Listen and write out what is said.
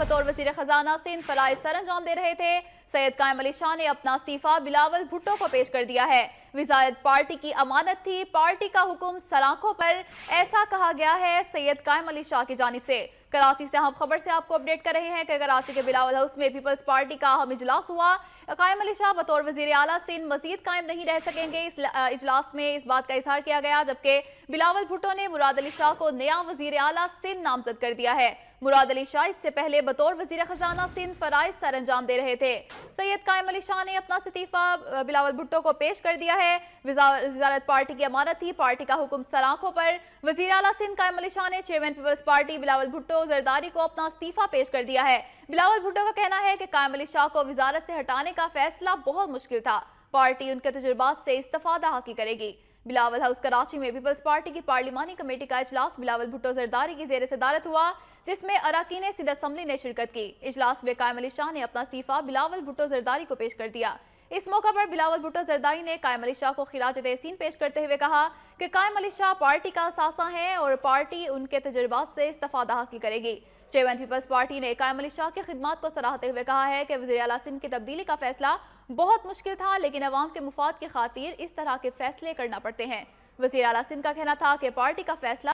बतौर वजीर खजाना से सिंध फराइज अंजाम दे रहे थे सैयद कायम अली शाह ने अपना इस्तीफा बिलावल भुट्टो को पेश कर दिया है विजारत पार्टी की अमानत थी पार्टी का हुक्म सलाखों पर ऐसा कहा गया है सैयद कायम अली शाह की जानब से कराची से हम खबर से आपको अपडेट कर रहे हैं कि कराची के बिलावल हाउस में पीपल्स पार्टी का अहम इजलास हुआ कायम अली शाह बतौर वजीर अला सिंध मजीद कायम नहीं रह सकेंगे इस इजलास में इस बात का इजहार किया गया जबकि बिलावल भुट्टो ने मुराद अली शाह को नया वजीर अला सिंध नामजद कर दिया है मुराद अली शाह इससे पहले बतौर वजी खजाना सिंध फराइज सर अंजाम दे रहे थे सैयद कायम अली शाह ने अपना इस्तीफा बिलावल भुट्टो को पेश कर दिया है वजारत पार्टी की अमानत थी पार्टी का हुक्म सराखों पर वजीर अला सिंध कायम अली शाह ने chairman people's party Bilawal Bhutto Zardari को अपना इस्तीफा पेश कर दिया है बिलावल भुट्टो का कहना है कि कायम अली शाह को वजारत से हटाने का फैसला बहुत मुश्किल था पार्टी उनके तजुर्बा से इस्तफादा हासिल करेगी बिलावल हाउस कराची में पीपल्स पार्टी की पार्लिमानी कमेटी का इजलास बिलावल भुट्टो जरदारी की जेर सदारत हुआ जिसमें अराकीन सिद असम्बली ने शिरकत की इजलास में कायम अली शाह ने अपना इस्तीफा बिलावल भुट्टो जरदारी को पेश कर दिया इस मौका पर बिलावल भुट्टो जरदारी ने कायम अली शाह को खिलाज तहसीन पेश करते हुए कहा कि कायम अली शाह पार्टी का सासा है और पार्टी उनके तजुर्बा से इस्तफादा हासिल करेगी चेयरमैन पीपल्स पार्टी ने कायम अली शाह की खिदमत को सराहते हुए कहा है कि वजी अला सिंह की तब्दीली का फैसला बहुत मुश्किल था लेकिन अवाम के मुफाद की खातिर इस तरह के फैसले करना पड़ते हैं वजी अला सिंह का कहना था कि पार्टी का फैसला